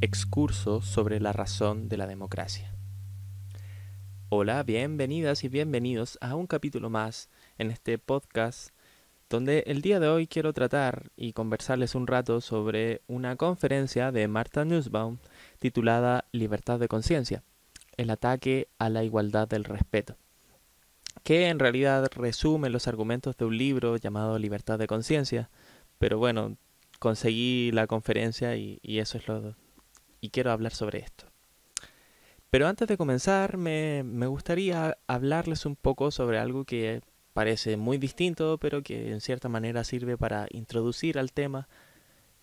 Excurso sobre la razón de la democracia. Hola, bienvenidas y bienvenidos a un capítulo más en este podcast donde el día de hoy quiero tratar y conversarles un rato sobre una conferencia de Martha Nussbaum titulada Libertad de Conciencia, el ataque a la igualdad del respeto, que en realidad resume los argumentos de un libro llamado Libertad de Conciencia, pero bueno, conseguí la conferencia y, y eso es lo, y quiero hablar sobre esto. Pero antes de comenzar, me, gustaría hablarles un poco sobre algo que parece muy distinto, pero que en cierta manera sirve para introducir al tema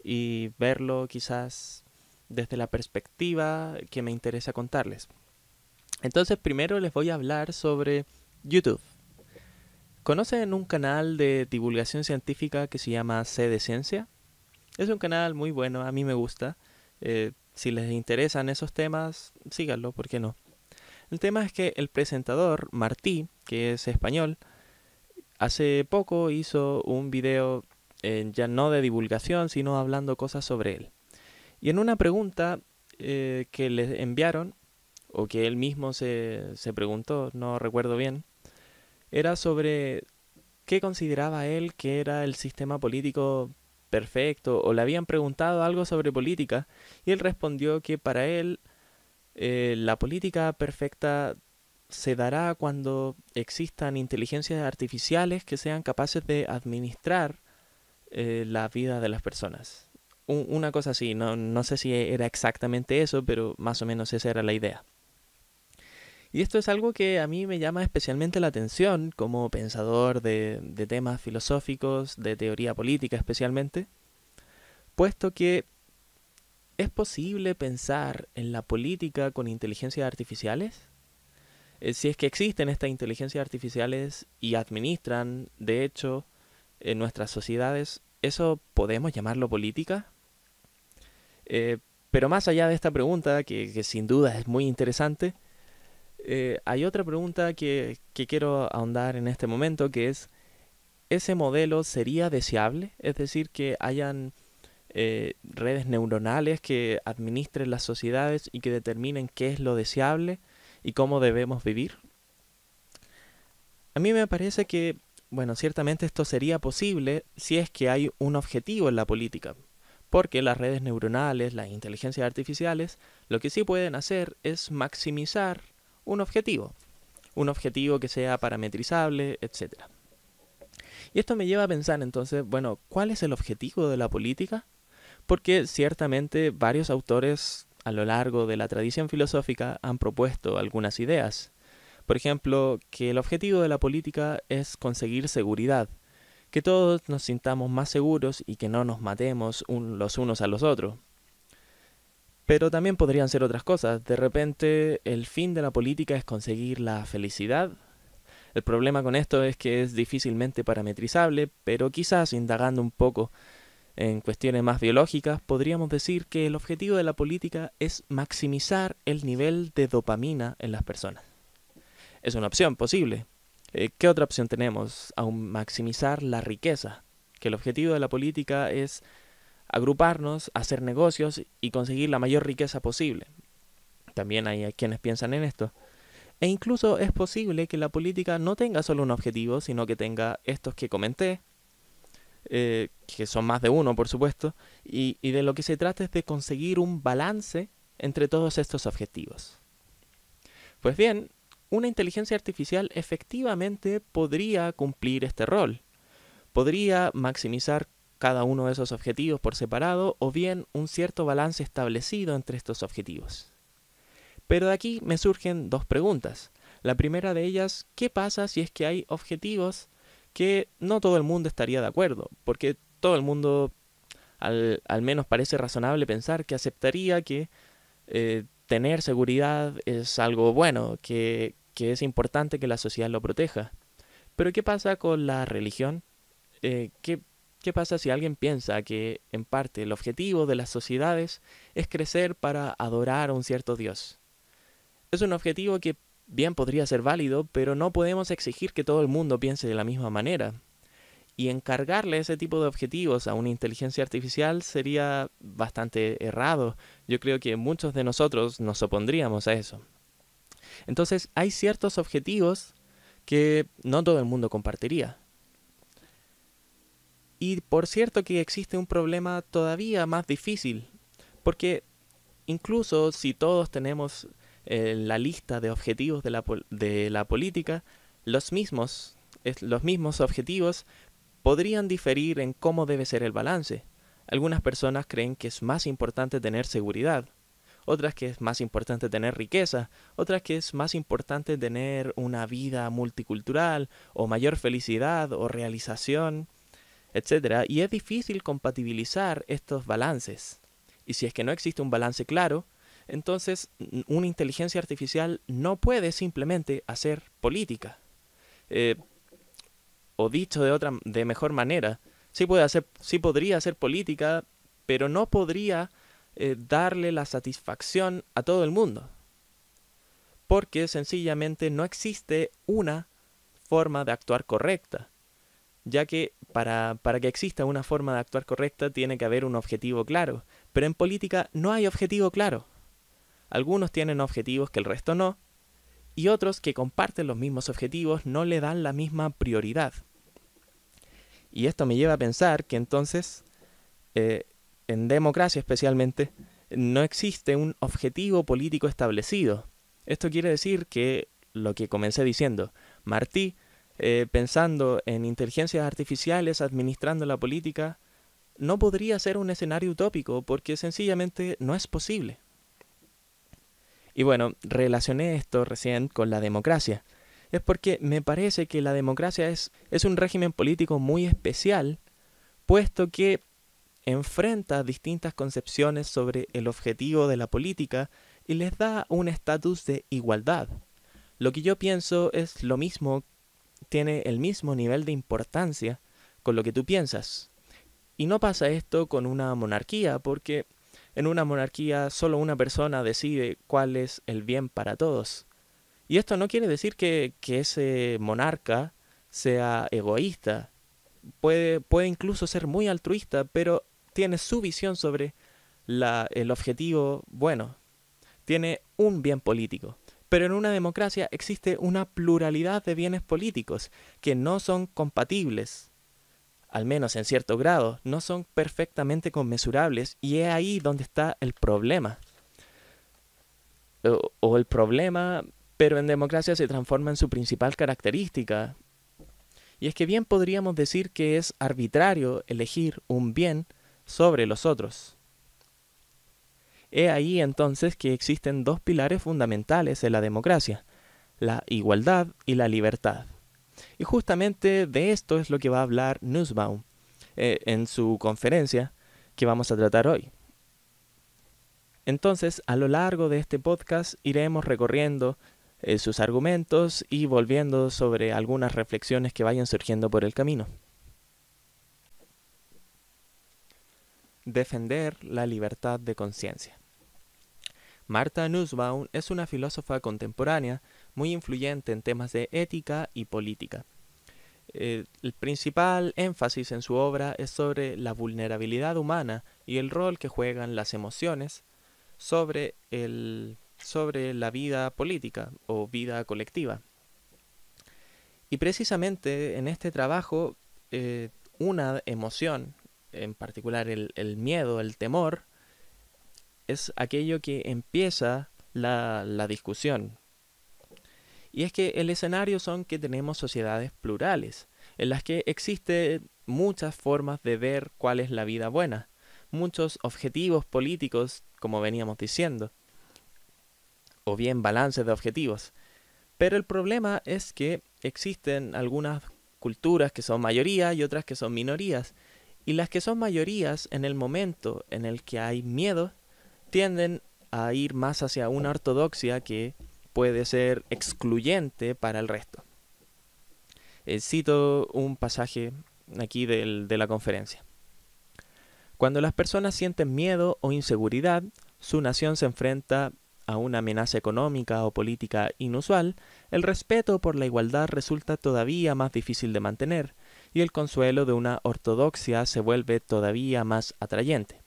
y verlo quizás desde la perspectiva que me interesa contarles. Entonces, primero les voy a hablar sobre YouTube. ¿Conocen un canal de divulgación científica que se llama C de Ciencia? Es un canal muy bueno, a mí me gusta. Eh, si les interesan esos temas, síganlo, ¿por qué no? El tema es que el presentador, Martí, que es español, hace poco hizo un video eh, ya no de divulgación, sino hablando cosas sobre él. Y en una pregunta eh, que le enviaron, o que él mismo se, se preguntó, no recuerdo bien, era sobre qué consideraba él que era el sistema político perfecto o le habían preguntado algo sobre política y él respondió que para él eh, la política perfecta se dará cuando existan inteligencias artificiales que sean capaces de administrar eh, la vida de las personas. una cosa así, no sé si era exactamente eso, pero más o menos esa era la idea. Y esto es algo que a mí me llama especialmente la atención como pensador de, temas filosóficos, de teoría política especialmente, puesto que ¿Es posible pensar en la política con inteligencias artificiales? Eh, si es que existen estas inteligencias artificiales y administran, de hecho, en nuestras sociedades, ¿eso podemos llamarlo política? Eh, pero más allá de esta pregunta, que sin duda es muy interesante, eh, hay otra pregunta que, quiero ahondar en este momento, que es, ¿ese modelo sería deseable? Es decir, que hayan eh, redes neuronales que administren las sociedades y que determinen qué es lo deseable y cómo debemos vivir. A mí me parece que, bueno, ciertamente esto sería posible si es que hay un objetivo en la política, porque las redes neuronales, las inteligencias artificiales, lo que sí pueden hacer es maximizar un objetivo, un objetivo que sea parametrizable, etcétera. Y esto me lleva a pensar entonces, bueno, ¿cuál es el objetivo de la política? Porque ciertamente varios autores a lo largo de la tradición filosófica han propuesto algunas ideas. Por ejemplo, que el objetivo de la política es conseguir seguridad, que todos nos sintamos más seguros y que no nos matemos los unos a los otros. Pero también podrían ser otras cosas. De repente el fin de la política es conseguir la felicidad. El problema con esto es que es difícilmente parametrizable, pero quizás indagando un poco en cuestiones más biológicas, podríamos decir que el objetivo de la política es maximizar el nivel de dopamina en las personas. Es una opción posible. Eh, ¿Qué otra opción tenemos? A maximizar la riqueza. Que el objetivo de la política es agruparnos, hacer negocios y conseguir la mayor riqueza posible. También hay quienes piensan en esto. E incluso es posible que la política no tenga solo un objetivo, sino que tenga estos que comenté, eh, que son más de uno, por supuesto, y, y de lo que se trata es de conseguir un balance entre todos estos objetivos. Pues bien, una inteligencia artificial efectivamente podría cumplir este rol. Podría maximizar cada uno de esos objetivos por separado o bien un cierto balance establecido entre estos objetivos. Pero de aquí me surgen dos preguntas. La primera de ellas, ¿qué pasa si es que hay objetivos que no todo el mundo estaría de acuerdo? Porque todo el mundo, al, menos parece razonable pensar que aceptaría que eh, tener seguridad es algo bueno, que, es importante que la sociedad lo proteja. Pero ¿qué pasa con la religión? Eh, ¿qué, ¿Qué pasa si alguien piensa que, en parte, el objetivo de las sociedades es crecer para adorar a un cierto Dios? Es un objetivo que bien podría ser válido, pero no podemos exigir que todo el mundo piense de la misma manera. Y encargarle ese tipo de objetivos a una inteligencia artificial sería bastante errado. Yo creo que muchos de nosotros nos opondríamos a eso. Entonces, hay ciertos objetivos que no todo el mundo compartiría y por cierto que existe un problema todavía más difícil, porque incluso si todos tenemos eh, la lista de objetivos de la, de la política, los mismos, los mismos objetivos podrían diferir en cómo debe ser el balance. Algunas personas creen que es más importante tener seguridad, otras que es más importante tener riqueza, otras que es más importante tener una vida multicultural o mayor felicidad o realización etcétera Y es difícil compatibilizar estos balances. Y si es que no existe un balance claro, entonces una inteligencia artificial no puede simplemente hacer política. Eh, o dicho de otra de mejor manera, sí puede hacer, sí podría hacer política, pero no podría eh, darle la satisfacción a todo el mundo. Porque sencillamente no existe una forma de actuar correcta ya que para, que exista una forma de actuar correcta tiene que haber un objetivo claro, pero en política no hay objetivo claro. Algunos tienen objetivos que el resto no, y otros que comparten los mismos objetivos no le dan la misma prioridad. Y esto me lleva a pensar que entonces, eh, en democracia especialmente, no existe un objetivo político establecido. Esto quiere decir que, lo que comencé diciendo, Martí eh, pensando en inteligencias artificiales administrando la política, no podría ser un escenario utópico porque sencillamente no es posible. Y bueno, relacioné esto recién con la democracia. Es porque me parece que la democracia es, es un régimen político muy especial, puesto que enfrenta distintas concepciones sobre el objetivo de la política y les da un estatus de igualdad. Lo que yo pienso es lo mismo tiene el mismo nivel de importancia con lo que tú piensas. Y no pasa esto con una monarquía, porque en una monarquía solo una persona decide cuál es el bien para todos. Y esto no quiere decir que, ese monarca sea egoísta. Puede, puede, incluso ser muy altruista, pero tiene su visión sobre la, el objetivo bueno. Tiene un bien político. Pero en una democracia existe una pluralidad de bienes políticos que no son compatibles, al menos en cierto grado, no son perfectamente conmesurables y es ahí donde está el problema. O, o el problema, pero en democracia se transforma en su principal característica. Y es que bien podríamos decir que es arbitrario elegir un bien sobre los otros. He ahí entonces que existen dos pilares fundamentales en la democracia, la igualdad y la libertad. Y justamente de esto es lo que va a hablar Nussbaum eh, en su conferencia que vamos a tratar hoy. Entonces, a lo largo de este podcast iremos recorriendo eh, sus argumentos y volviendo sobre algunas reflexiones que vayan surgiendo por el camino. Defender la libertad de conciencia. Marta Nussbaum es una filósofa contemporánea muy influyente en temas de ética y política. Eh, el principal énfasis en su obra es sobre la vulnerabilidad humana y el rol que juegan las emociones sobre, el, sobre la vida política o vida colectiva. Y precisamente en este trabajo, eh, una emoción, en particular el, el miedo, el temor, es aquello que empieza la, discusión. Y es que el escenario son que tenemos sociedades plurales, en las que existen muchas formas de ver cuál es la vida buena, muchos objetivos políticos, como veníamos diciendo, o bien balances de objetivos. Pero el problema es que existen algunas culturas que son mayoría y otras que son minorías, y las que son mayorías en el momento en el que hay miedo, tienden a ir más hacia una ortodoxia que puede ser excluyente para el resto. Eh, cito un pasaje aquí de la conferencia. Cuando las personas sienten miedo o inseguridad, su nación se enfrenta a una amenaza económica o política inusual, el respeto por la igualdad resulta todavía más difícil de mantener, y el consuelo de una ortodoxia se vuelve todavía más atrayente.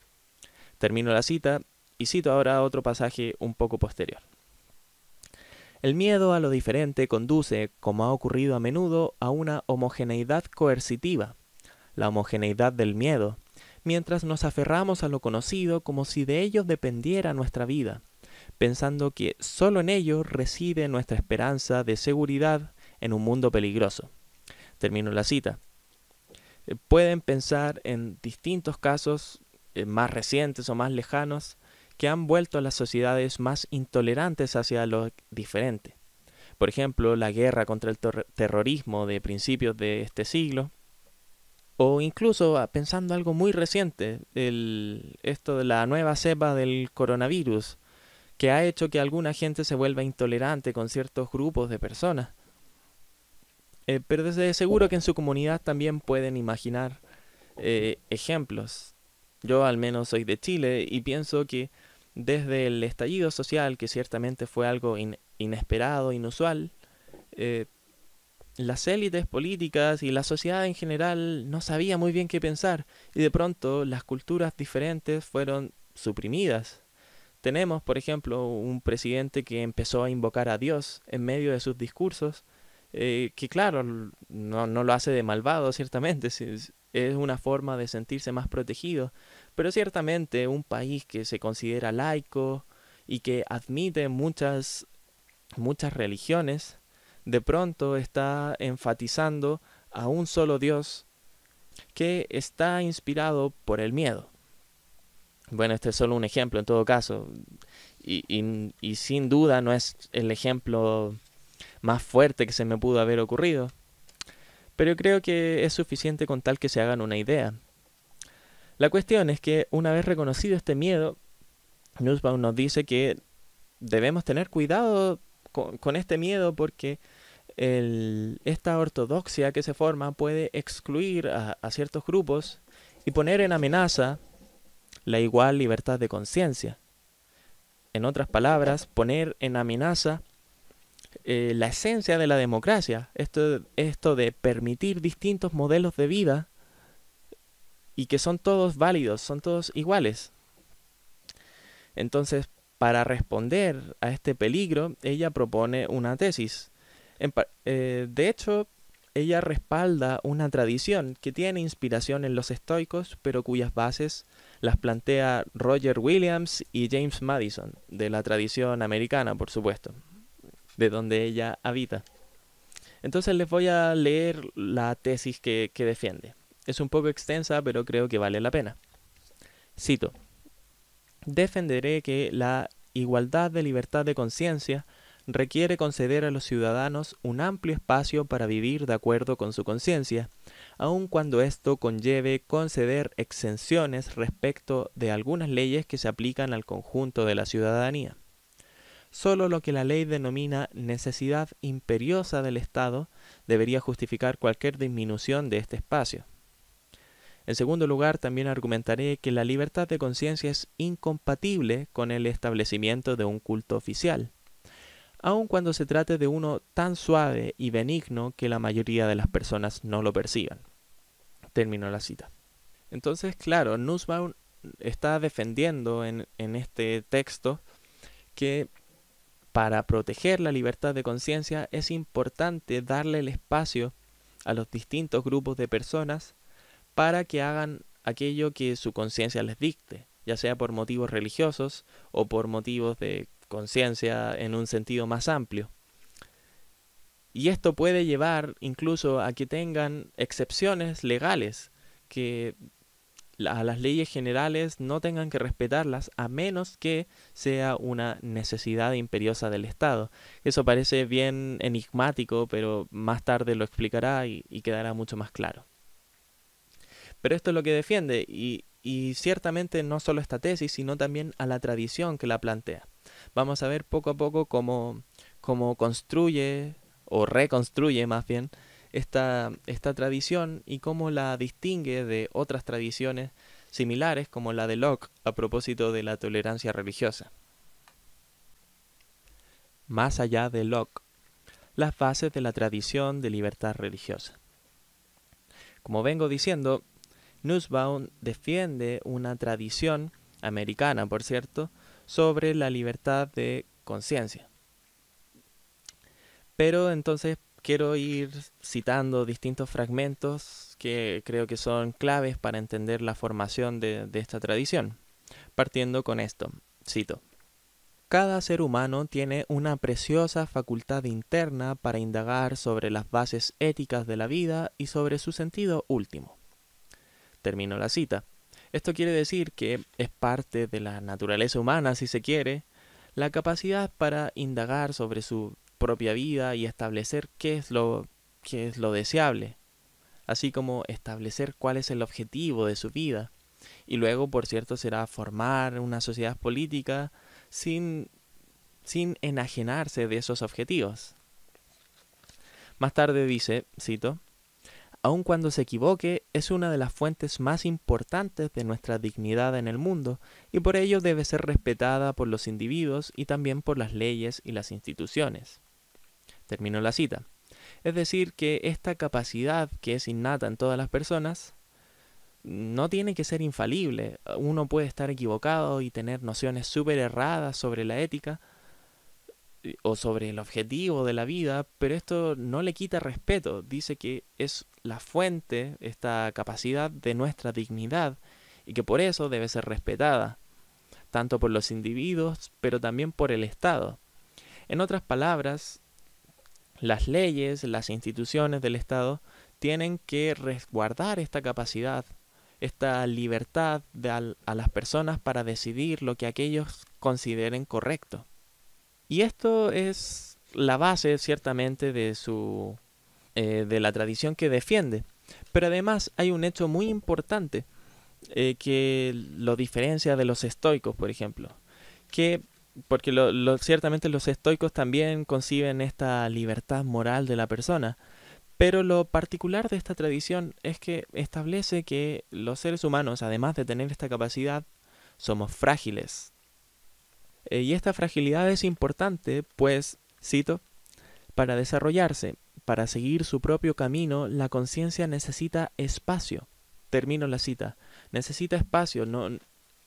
Termino la cita y cito ahora otro pasaje un poco posterior. El miedo a lo diferente conduce, como ha ocurrido a menudo, a una homogeneidad coercitiva, la homogeneidad del miedo, mientras nos aferramos a lo conocido como si de ello dependiera nuestra vida, pensando que solo en ello reside nuestra esperanza de seguridad en un mundo peligroso. Termino la cita. Eh, pueden pensar en distintos casos eh, más recientes o más lejanos que han vuelto a las sociedades más intolerantes hacia lo diferente. Por ejemplo, la guerra contra el terrorismo de principios de este siglo, o incluso ah, pensando algo muy reciente, el, esto de la nueva cepa del coronavirus, que ha hecho que alguna gente se vuelva intolerante con ciertos grupos de personas. Eh, pero desde seguro que en su comunidad también pueden imaginar eh, ejemplos. Yo al menos soy de Chile y pienso que desde el estallido social, que ciertamente fue algo inesperado, inusual, eh, las élites políticas y la sociedad en general no sabía muy bien qué pensar y de pronto las culturas diferentes fueron suprimidas. Tenemos, por ejemplo, un presidente que empezó a invocar a Dios en medio de sus discursos, eh, que claro, no, no, lo hace de malvado, ciertamente, es una forma de sentirse más protegido, pero ciertamente un país que se considera laico y que admite muchas, muchas religiones, de pronto está enfatizando a un solo Dios que está inspirado por el miedo. Bueno, este es solo un ejemplo en todo caso, y, sin duda no es el ejemplo más fuerte que se me pudo haber ocurrido, pero creo que es suficiente con tal que se hagan una idea. La cuestión es que una vez reconocido este miedo, Nussbaum nos dice que debemos tener cuidado con, este miedo porque esta ortodoxia que se forma puede excluir a, ciertos grupos y poner en amenaza la igual libertad de conciencia. En otras palabras, poner en amenaza eh, la esencia de la democracia, esto, esto de permitir distintos modelos de vida y que son todos válidos, son todos iguales. Entonces, para responder a este peligro, ella propone una tesis. Eh, de hecho, ella respalda una tradición que tiene inspiración en los estoicos, pero cuyas bases las plantea Roger Williams y James Madison, de la tradición americana, por supuesto, de donde ella habita. Entonces les voy a leer la tesis que defiende. Es un poco extensa, pero creo que vale la pena. Cito, defenderé que la igualdad de libertad de conciencia requiere conceder a los ciudadanos un amplio espacio para vivir de acuerdo con su conciencia, aun cuando esto conlleve conceder exenciones respecto de algunas leyes que se aplican al conjunto de la ciudadanía. Solo lo que la ley denomina necesidad imperiosa del Estado debería justificar cualquier disminución de este espacio. En segundo lugar, también argumentaré que la libertad de conciencia es incompatible con el establecimiento de un culto oficial, aun cuando se trate de uno tan suave y benigno que la mayoría de las personas no lo perciban. Terminó la cita. Entonces, claro, Nussbaum está defendiendo en, en este texto que para proteger la libertad de conciencia es importante darle el espacio a los distintos grupos de personas para que hagan aquello que su conciencia les dicte, ya sea por motivos religiosos o por motivos de conciencia en un sentido más amplio. Y esto puede llevar incluso a que tengan excepciones legales, que a las leyes generales no tengan que respetarlas a menos que sea una necesidad imperiosa del Estado. Eso parece bien enigmático, pero más tarde lo explicará y, quedará mucho más claro. Pero esto es lo que defiende y, ciertamente no solo esta tesis, sino también a la tradición que la plantea. Vamos a ver poco a poco cómo, construye o reconstruye más bien esta tradición y cómo la distingue de otras tradiciones similares como la de Locke a propósito de la tolerancia religiosa. Más allá de Locke, las bases de la tradición de libertad religiosa. Como vengo diciendo, Nussbaum defiende una tradición, americana por cierto, sobre la libertad de conciencia. Pero entonces quiero ir citando distintos fragmentos que creo que son claves para entender la formación de, de esta tradición. Partiendo con esto, cito. Cada ser humano tiene una preciosa facultad interna para indagar sobre las bases éticas de la vida y sobre su sentido último. Termino la cita. Esto quiere decir que es parte de la naturaleza humana, si se quiere, la capacidad para indagar sobre su propia vida y establecer qué es lo, es lo deseable, así como establecer cuál es el objetivo de su vida. Y luego, por cierto, será formar una sociedad política sin, sin enajenarse de esos objetivos. Más tarde dice, cito, aun cuando se equivoque, es una de las fuentes más importantes de nuestra dignidad en el mundo y por ello debe ser respetada por los individuos y también por las leyes y las instituciones. Termino la cita. Es decir, que esta capacidad que es innata en todas las personas no tiene que ser infalible. Uno puede estar equivocado y tener nociones súper erradas sobre la ética, eh, o sobre el objetivo de la vida, pero esto no le quita respeto, dice que es la fuente, esta capacidad de nuestra dignidad y que por eso debe ser respetada, tanto por los individuos, pero también por el Estado. En otras palabras, las leyes, las instituciones del Estado tienen que resguardar esta capacidad, esta libertad a, a las personas para decidir lo que aquellos consideren correcto. Y esto es la base, ciertamente, de su. Eh, de la tradición que defiende. Pero además hay un hecho muy importante eh, que lo diferencia de los estoicos, por ejemplo. Que. Porque ciertamente los estoicos también conciben esta libertad moral de la persona. Pero lo particular de esta tradición es que establece que los seres humanos, además de tener esta capacidad, somos frágiles, eh, y esta fragilidad es importante, pues, cito, para desarrollarse, para seguir su propio camino, la conciencia necesita espacio. Termino la cita. Necesita espacio. No,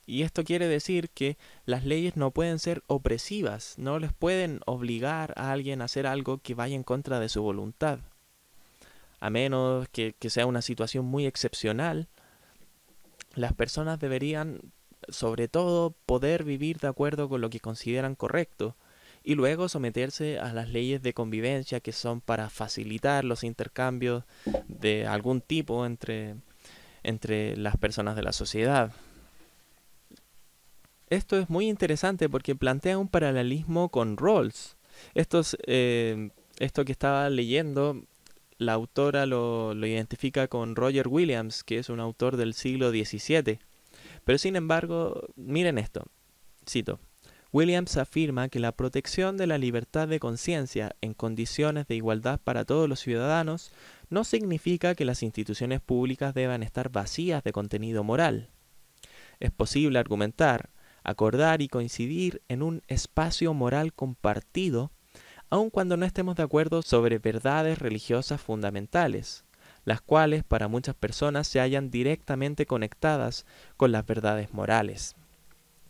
y esto quiere decir que las leyes no pueden ser opresivas, no les pueden obligar a alguien a hacer algo que vaya en contra de su voluntad. A menos que sea una situación muy excepcional, las personas deberían sobre todo poder vivir de acuerdo con lo que consideran correcto, y luego someterse a las leyes de convivencia que son para facilitar los intercambios de algún tipo entre, las personas de la sociedad. Esto es muy interesante porque plantea un paralelismo con Rawls. Eh, esto que estaba leyendo, la autora lo, lo identifica con Roger Williams, que es un autor del siglo XVII pero sin embargo, miren esto. Cito. Williams afirma que la protección de la libertad de conciencia en condiciones de igualdad para todos los ciudadanos no significa que las instituciones públicas deban estar vacías de contenido moral. Es posible argumentar, acordar y coincidir en un espacio moral compartido, aun cuando no estemos de acuerdo sobre verdades religiosas fundamentales las cuales para muchas personas se hallan directamente conectadas con las verdades morales.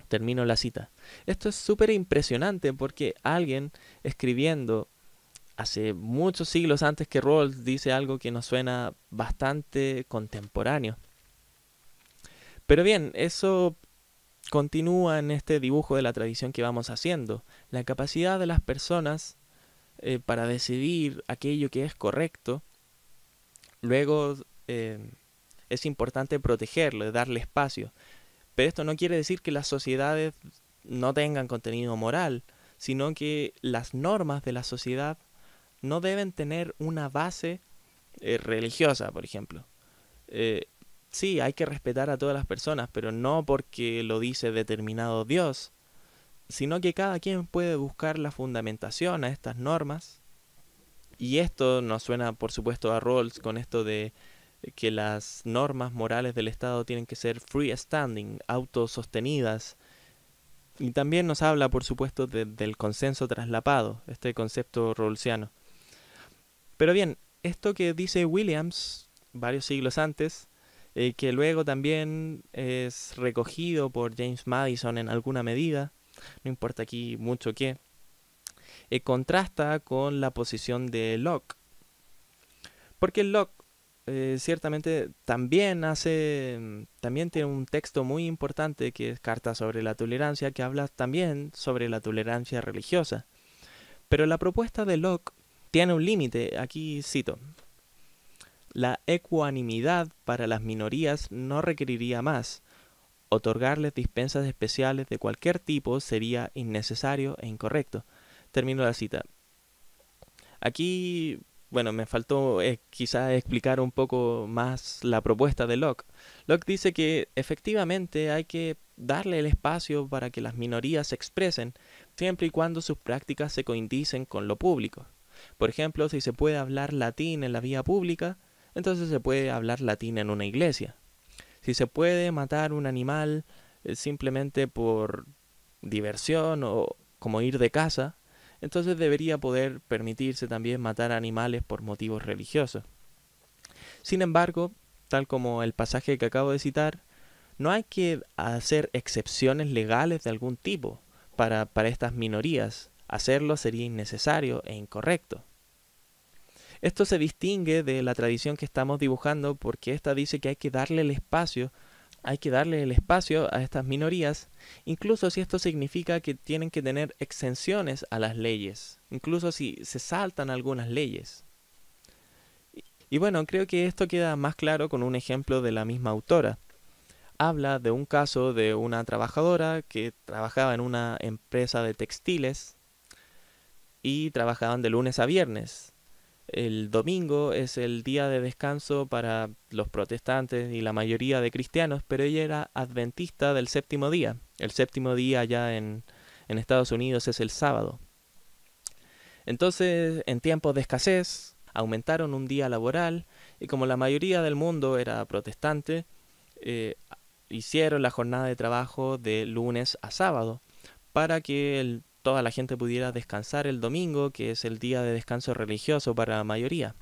Termino la cita. Esto es súper impresionante porque alguien escribiendo hace muchos siglos antes que Rawls dice algo que nos suena bastante contemporáneo. Pero bien, eso continúa en este dibujo de la tradición que vamos haciendo. La capacidad de las personas eh, para decidir aquello que es correcto Luego eh, es importante protegerlo, darle espacio. Pero esto no quiere decir que las sociedades no tengan contenido moral, sino que las normas de la sociedad no deben tener una base eh, religiosa, por ejemplo. Eh, sí, hay que respetar a todas las personas, pero no porque lo dice determinado Dios, sino que cada quien puede buscar la fundamentación a estas normas y esto nos suena, por supuesto, a Rawls con esto de que las normas morales del Estado tienen que ser freestanding, autosostenidas. Y también nos habla, por supuesto, del consenso traslapado, este concepto rawlsiano. Pero bien, esto que dice Williams varios siglos antes, eh, que luego también es recogido por James Madison en alguna medida, no importa aquí mucho qué, eh, contrasta con la posición de Locke. Porque Locke eh, ciertamente también hace, también tiene un texto muy importante que es Carta sobre la Tolerancia, que habla también sobre la tolerancia religiosa. Pero la propuesta de Locke tiene un límite, aquí cito. La ecuanimidad para las minorías no requeriría más. Otorgarles dispensas especiales de cualquier tipo sería innecesario e incorrecto termino la cita. Aquí, bueno, me faltó eh, quizá explicar un poco más la propuesta de Locke. Locke dice que efectivamente hay que darle el espacio para que las minorías se expresen, siempre y cuando sus prácticas se coindicen con lo público. Por ejemplo, si se puede hablar latín en la vía pública, entonces se puede hablar latín en una iglesia. Si se puede matar un animal eh, simplemente por diversión o como ir de casa, entonces debería poder permitirse también matar animales por motivos religiosos. Sin embargo, tal como el pasaje que acabo de citar, no hay que hacer excepciones legales de algún tipo para, estas minorías. Hacerlo sería innecesario e incorrecto. Esto se distingue de la tradición que estamos dibujando porque esta dice que hay que darle el espacio hay que darle el espacio a estas minorías, incluso si esto significa que tienen que tener exenciones a las leyes, incluso si se saltan algunas leyes. Y bueno, creo que esto queda más claro con un ejemplo de la misma autora. Habla de un caso de una trabajadora que trabajaba en una empresa de textiles y trabajaban de lunes a viernes. El domingo es el día de descanso para los protestantes y la mayoría de cristianos, pero ella era adventista del séptimo día. El séptimo día allá en, Estados Unidos es el sábado. Entonces, en tiempos de escasez, aumentaron un día laboral y como la mayoría del mundo era protestante, eh, hicieron la jornada de trabajo de lunes a sábado para que el toda la gente pudiera descansar el domingo, que es el día de descanso religioso para la mayoría.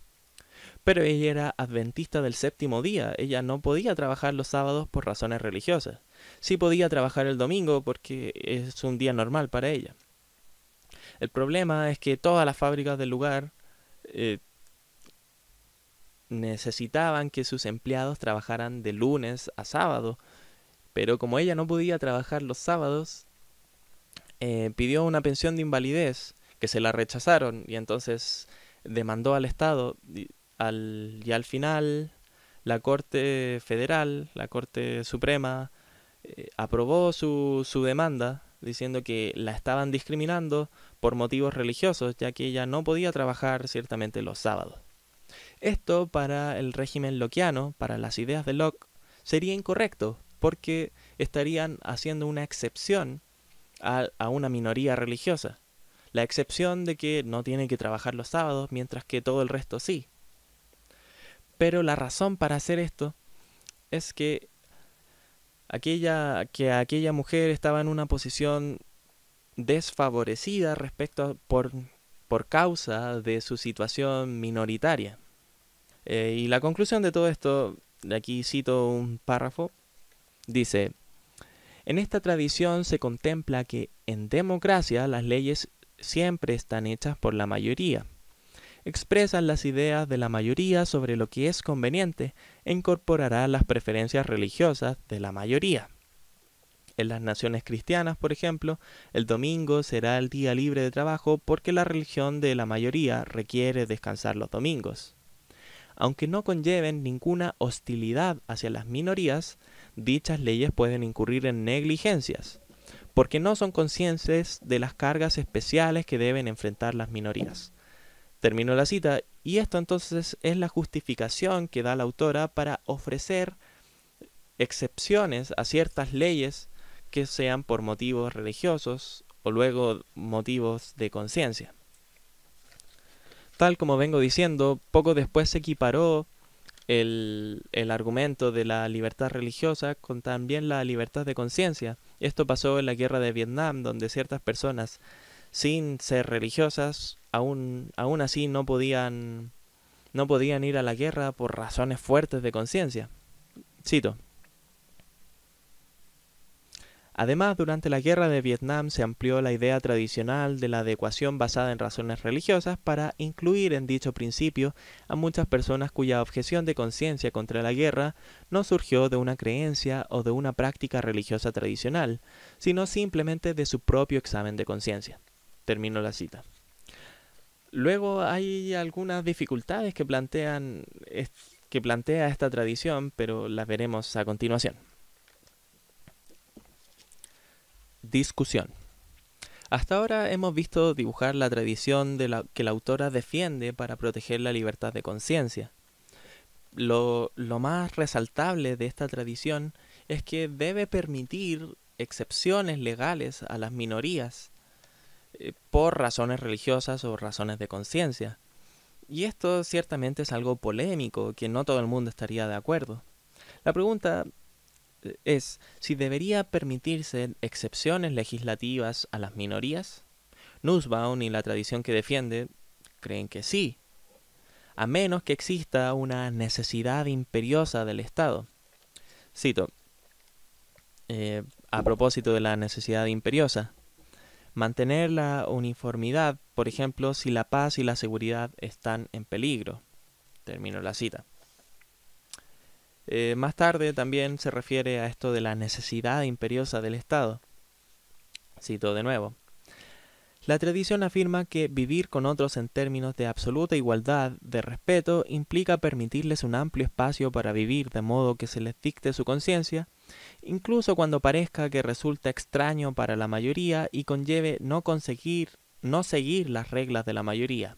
Pero ella era adventista del séptimo día, ella no podía trabajar los sábados por razones religiosas. Sí podía trabajar el domingo porque es un día normal para ella. El problema es que todas las fábricas del lugar eh, necesitaban que sus empleados trabajaran de lunes a sábado, pero como ella no podía trabajar los sábados, eh, pidió una pensión de invalidez que se la rechazaron y entonces demandó al Estado y al, final la Corte Federal, la Corte Suprema, eh, aprobó su, su demanda diciendo que la estaban discriminando por motivos religiosos, ya que ella no podía trabajar ciertamente los sábados. Esto para el régimen loquiano, para las ideas de Locke, sería incorrecto, porque estarían haciendo una excepción a, una minoría religiosa. La excepción de que no tiene que trabajar los sábados, mientras que todo el resto sí. Pero la razón para hacer esto es que aquella, que aquella mujer estaba en una posición desfavorecida respecto por, causa de su situación minoritaria. Eh, y la conclusión de todo esto, aquí cito un párrafo, dice, en esta tradición se contempla que en democracia las leyes siempre están hechas por la mayoría. Expresan las ideas de la mayoría sobre lo que es conveniente e incorporará las preferencias religiosas de la mayoría. En las naciones cristianas, por ejemplo, el domingo será el día libre de trabajo porque la religión de la mayoría requiere descansar los domingos aunque no conlleven ninguna hostilidad hacia las minorías, dichas leyes pueden incurrir en negligencias, porque no son conscientes de las cargas especiales que deben enfrentar las minorías. Termino la cita, y esto entonces es la justificación que da la autora para ofrecer excepciones a ciertas leyes que sean por motivos religiosos o luego motivos de conciencia tal como vengo diciendo, poco después se equiparó el, el argumento de la libertad religiosa con también la libertad de conciencia. Esto pasó en la guerra de Vietnam, donde ciertas personas, sin ser religiosas, aún, aún así no podían, no podían ir a la guerra por razones fuertes de conciencia. Cito. Además, durante la guerra de Vietnam se amplió la idea tradicional de la adecuación basada en razones religiosas para incluir en dicho principio a muchas personas cuya objeción de conciencia contra la guerra no surgió de una creencia o de una práctica religiosa tradicional, sino simplemente de su propio examen de conciencia. Termino la cita. Luego hay algunas dificultades que plantean que plantea esta tradición, pero las veremos a continuación. Discusión. Hasta ahora hemos visto dibujar la tradición de la que la autora defiende para proteger la libertad de conciencia. Lo, más resaltable de esta tradición es que debe permitir excepciones legales a las minorías eh, por razones religiosas o razones de conciencia. Y esto ciertamente es algo polémico que no todo el mundo estaría de acuerdo. La pregunta es si debería permitirse excepciones legislativas a las minorías. Nussbaum y la tradición que defiende creen que sí, a menos que exista una necesidad imperiosa del Estado. Cito, eh, a propósito de la necesidad imperiosa, mantener la uniformidad, por ejemplo, si la paz y la seguridad están en peligro. Termino la cita. Eh, más tarde también se refiere a esto de la necesidad imperiosa del Estado. Cito de nuevo. La tradición afirma que vivir con otros en términos de absoluta igualdad, de respeto, implica permitirles un amplio espacio para vivir de modo que se les dicte su conciencia, incluso cuando parezca que resulta extraño para la mayoría y conlleve no conseguir, no seguir las reglas de la mayoría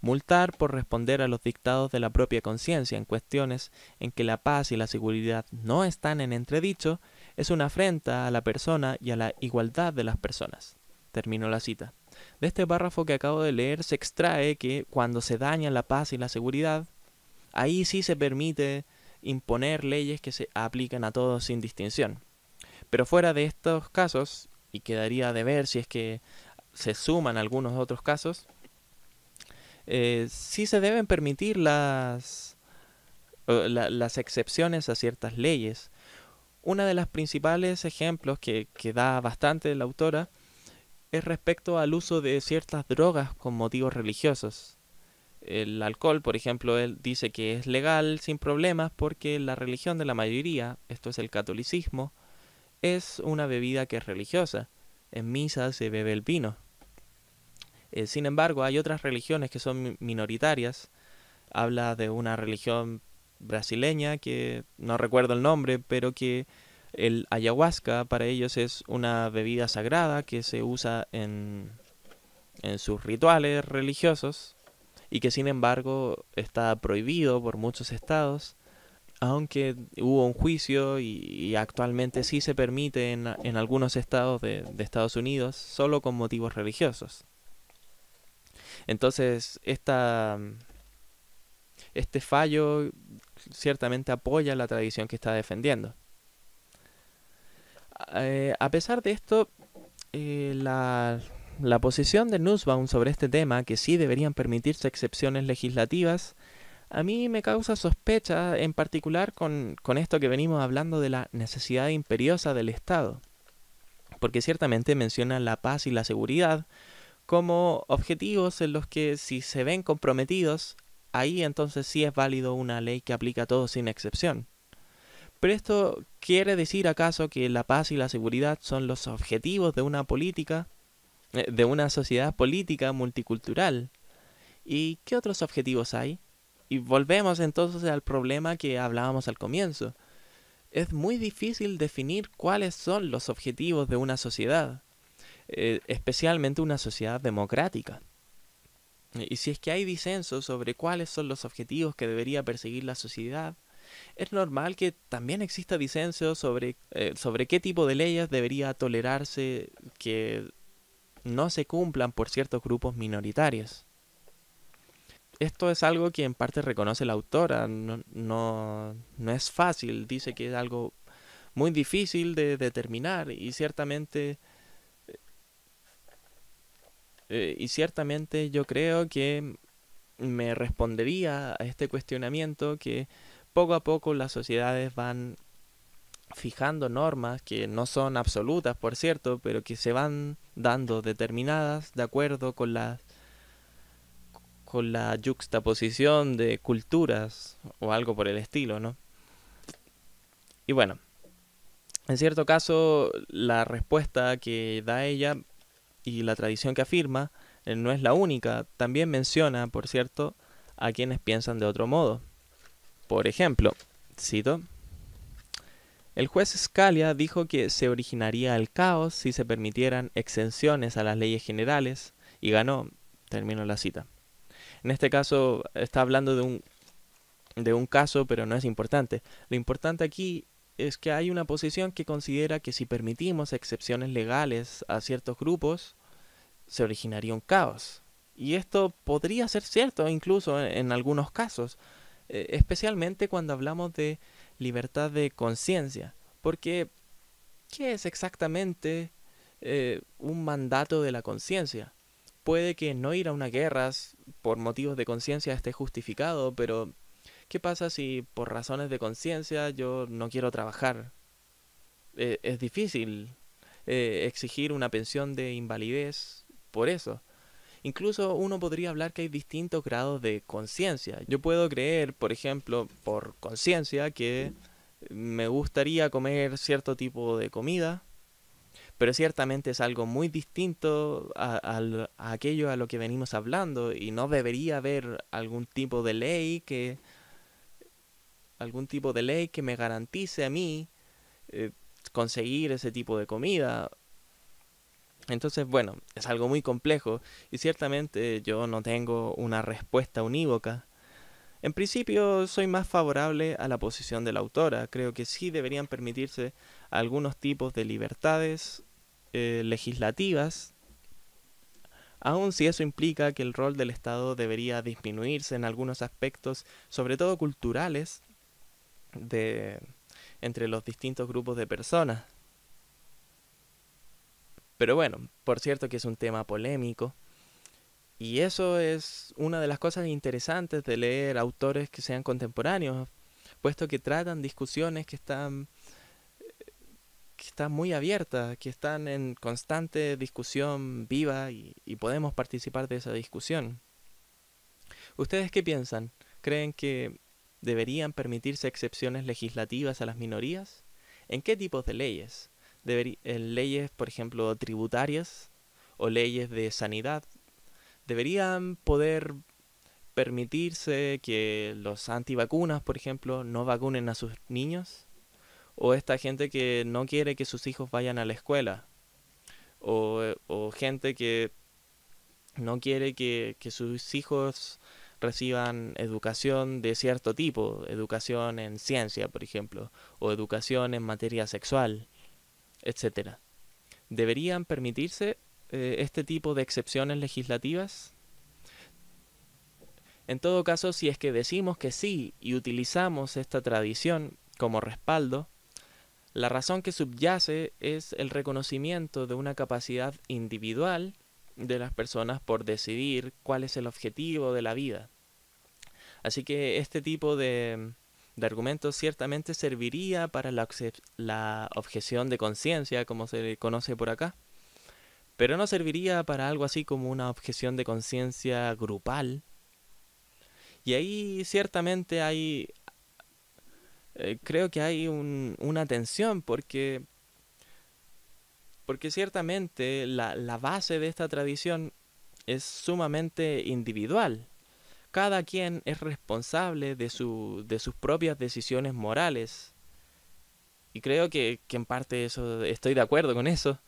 multar por responder a los dictados de la propia conciencia en cuestiones en que la paz y la seguridad no están en entredicho, es una afrenta a la persona y a la igualdad de las personas. Termino la cita. De este párrafo que acabo de leer se extrae que cuando se daña la paz y la seguridad, ahí sí se permite imponer leyes que se aplican a todos sin distinción. Pero fuera de estos casos, y quedaría de ver si es que se suman algunos otros casos, si eh, sí se deben permitir las, las excepciones a ciertas leyes. Una de las principales ejemplos que, que da bastante la autora es respecto al uso de ciertas drogas con motivos religiosos. El alcohol, por ejemplo, él dice que es legal sin problemas porque la religión de la mayoría, esto es el catolicismo, es una bebida que es religiosa. En misa se bebe el vino. Eh, sin embargo, hay otras religiones que son minoritarias. Habla de una religión brasileña que no recuerdo el nombre, pero que el ayahuasca para ellos es una bebida sagrada que se usa en, en sus rituales religiosos y que sin embargo está prohibido por muchos estados, aunque hubo un juicio y, actualmente sí se permite en, algunos estados de Estados Unidos solo con motivos religiosos. Entonces, esta, mm, este fallo ciertamente apoya la tradición que está defendiendo. a eh, pesar de esto, eh, la, posición de Nussbaum sobre este tema, que sí deberían permitirse excepciones legislativas, a mí me causa sospecha, en particular con, con, esto que venimos hablando de la necesidad imperiosa del Estado. Porque ciertamente menciona la paz y la seguridad, como objetivos en los que si se ven comprometidos, ahí entonces sí es válido una ley que aplica a todos sin excepción. Pero esto quiere decir acaso que la paz y la seguridad son los objetivos de una política, eh, de una sociedad política multicultural. ¿Y qué otros objetivos hay? Y volvemos entonces al problema que hablábamos al comienzo. Es muy difícil definir cuáles son los objetivos de una sociedad. Eh, especialmente una sociedad democrática. Y si es que hay disenso sobre cuáles son los objetivos que debería perseguir la sociedad, es normal que también exista disenso sobre, eh, sobre qué tipo de leyes debería tolerarse que no se cumplan por ciertos grupos minoritarios. Esto es algo que en parte reconoce la autora, no, no es fácil, dice que es algo muy difícil de determinar y ciertamente eh, y ciertamente yo creo que me respondería a este cuestionamiento que poco a poco las sociedades van fijando normas que no son absolutas, por cierto, pero que se van dando determinadas de acuerdo con las con la juxtaposición de culturas o algo por el estilo, ¿no? Y bueno, en cierto caso, la respuesta que da ella y la tradición que afirma eh, no es la única, también menciona, por cierto, a quienes piensan de otro modo. Por ejemplo, cito, el juez Scalia dijo que se originaría el caos si se permitieran exenciones a las leyes generales y ganó, termino la cita. En este caso está hablando de un, de un caso, pero no es importante. Lo importante aquí es que hay una posición que considera que si permitimos excepciones legales a ciertos grupos, se originaría un caos. Y esto podría ser cierto incluso en, algunos casos, eh, especialmente cuando hablamos de libertad de conciencia, porque ¿qué es exactamente eh, un mandato de la conciencia? Puede que no ir a una guerra por motivos de conciencia esté justificado, pero ¿qué pasa si por razones de conciencia yo no quiero trabajar? Eh, es difícil eh, exigir una pensión de invalidez por eso. Incluso uno podría hablar que hay distintos grados de conciencia. Yo puedo creer, por ejemplo, por conciencia, que me gustaría comer cierto tipo de comida, pero ciertamente es algo muy distinto a, aquello a lo que venimos hablando y no debería haber algún tipo de ley que algún tipo de ley que me garantice a mí eh, conseguir ese tipo de comida. Entonces, bueno, es algo muy complejo y ciertamente yo no tengo una respuesta unívoca. En principio soy más favorable a la posición de la autora. Creo que sí deberían permitirse algunos tipos de libertades eh, legislativas, aun si eso implica que el rol del Estado debería disminuirse en algunos aspectos, sobre todo culturales, de, entre los distintos grupos de personas. Pero bueno, por cierto que es un tema polémico. Y eso es una de las cosas interesantes de leer autores que sean contemporáneos, puesto que tratan discusiones que están eh, que están muy abiertas, que están en constante discusión viva y, y podemos participar de esa discusión. ¿Ustedes qué piensan? ¿Creen que ¿Deberían permitirse excepciones legislativas a las minorías? ¿En qué tipos de leyes? Eh, ¿Leyes, por ejemplo, tributarias o leyes de sanidad? ¿Deberían poder permitirse que los antivacunas, por ejemplo, no vacunen a sus niños? ¿O esta gente que no quiere que sus hijos vayan a la escuela? ¿O, eh, o gente que no quiere que, que sus hijos reciban educación de cierto tipo, educación en ciencia, por ejemplo, o educación en materia sexual, etcétera. ¿Deberían permitirse eh, este tipo de excepciones legislativas? En todo caso, si es que decimos que sí y utilizamos esta tradición como respaldo, la razón que subyace es el reconocimiento de una capacidad individual de las personas por decidir cuál es el objetivo de la vida. Así que este tipo de, de argumentos ciertamente serviría para la, objeción de conciencia, como se conoce por acá, pero no serviría para algo así como una objeción de conciencia grupal. Y ahí ciertamente hay, eh, creo que hay un, una tensión, porque porque ciertamente la, base de esta tradición es sumamente individual. Cada quien es responsable de, sus propias decisiones morales. Y creo que, en parte eso estoy de acuerdo con eso.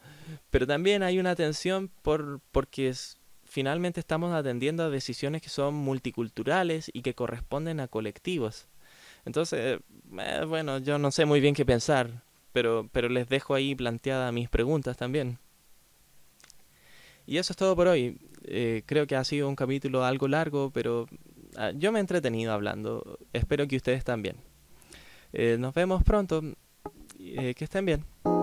Pero también hay una tensión por, porque finalmente estamos atendiendo a decisiones que son multiculturales y que corresponden a colectivos. Entonces, eh, bueno, yo no sé muy bien qué pensar pero, les dejo ahí planteadas mis preguntas también. Y eso es todo por hoy. Eh, creo que ha sido un capítulo algo largo, pero ah, yo me he entretenido hablando. Espero que ustedes también. Eh, nos vemos pronto. Eh, que estén bien.